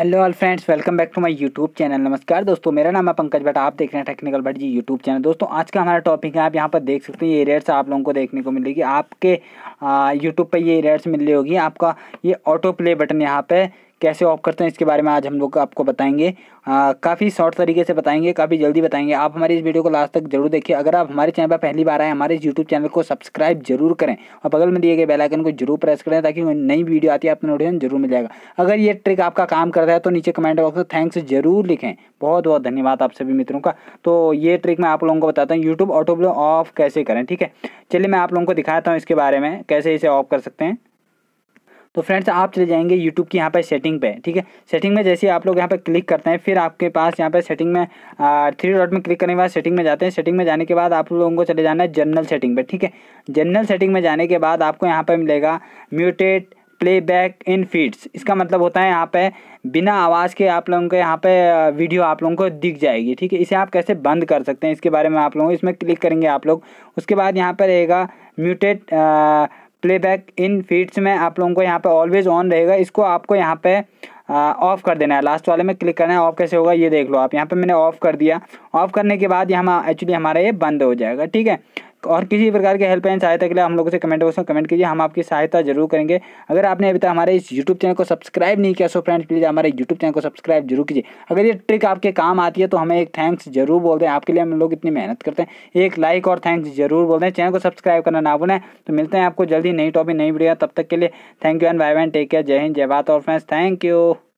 hello all friends welcome back to my YouTube channel नमस्कार दोस्तों मेरा नाम है पंकज भट्ट आप देख रहे हैं technical Bhatt ji YouTube channel दोस्तों आज का हमारा टॉपिक है आप यहाँ पर देख सकते हैं ये रेट्स आप लोगों को देखने को मिलेगी आपके यूट्यूब पर ये रेट्स मिल रही होगी आपका ये ऑटो प्ले बटन यहाँ पर कैसे ऑफ करते हैं इसके बारे में आज हम लोग आपको बताएंगे काफ़ी शॉर्ट तरीके से बताएंगे काफ़ी जल्दी बताएंगे आप हमारी इस वीडियो को लास्ट तक जरूर देखिए अगर आप हमारे चैनल पर पहली बार आए हमारे इस यूट्यूब चैनल को सब्सक्राइब जरूर करें और बगल में दिए गए बेलाइकन को जरूर प्रेस करें ताकि नई वीडियो आती है आपको नोटिफिकेशन जरूर मिल जाएगा अगर ये ट्रिक आपका काम करता है तो नीचे कमेंट बॉक्स में थैंक्स जरूर लिखें बहुत बहुत धन्यवाद आप सभी मित्रों का तो ये ट्रिक मैं आप लोगों को बताता हूँ यूट्यूब ऑटो ब्लो ऑफ कैसे करें ठीक है चलिए मैं आप लोगों को दिखाता हूँ इसके बारे में कैसे इसे ऑफ कर सकते हैं तो फ्रेंड्स आप चले जाएंगे यूट्यूब की यहाँ पर सेटिंग पे ठीक है सेटिंग में जैसे आप लोग यहाँ पर क्लिक करते हैं फिर आपके पास यहाँ पर सेटिंग में थ्री डॉट में क्लिक करने के बाद सेटिंग में जाते हैं सेटिंग में जाने के बाद आप लोगों को चले जाना है जनरल सेटिंग पर ठीक है जनरल सेटिंग में जाने के बाद आपको यहाँ पर मिलेगा म्यूटेट प्लेबैक इन फीड्स इसका मतलब होता है यहाँ पे बिना आवाज़ के आप लोगों के यहाँ पे वीडियो आप लोगों को दिख जाएगी ठीक है इसे आप कैसे बंद कर सकते हैं इसके बारे में आप लोगों इसमें क्लिक करेंगे आप लोग उसके बाद यहाँ पर रहेगा म्यूटेड प्लेबैक इन फीड्स में आप लोगों को यहाँ पे ऑलवेज ऑन रहेगा इसको आपको यहाँ पे ऑफ़ कर देना है लास्ट वाले में क्लिक करना है ऑफ़ कैसे होगा ये देख लो आप यहाँ पे मैंने ऑफ़ कर दिया ऑफ़ करने के बाद यहाँ एक्चुअली हमारा ये बंद हो जाएगा ठीक है और किसी प्रकार की एंड सहायता के लिए हम लोगों से कमेंट बॉक्स में कमेंट कीजिए हम आपकी सहायता जरूर करेंगे अगर आपने अभी तक हमारे इस यूट्यूब चैनल को सब्सक्राइब नहीं किया सो फ्रेंड्स प्लीज़ हमारे यूट्यूब चैनल को सब्सक्राइब जरूर कीजिए अगर ये ट्रिक आपके काम आती है तो हमें एक थैंक्स जरूर बोल दें आपके लिए हम लोग इतनी मेहनत करते हैं एक लाइक और थैंक्स जरूर बोल दें चैनल को सब्सक्राइब करना ना भूलें तो मिलते हैं आपको जल्दी नई टॉपिक नई वीडियो तब तक के लिए थैंक यू एंड बाय वैन टेक केयर जय हिंद जय भारत और फ्रेंड्स थैंक यू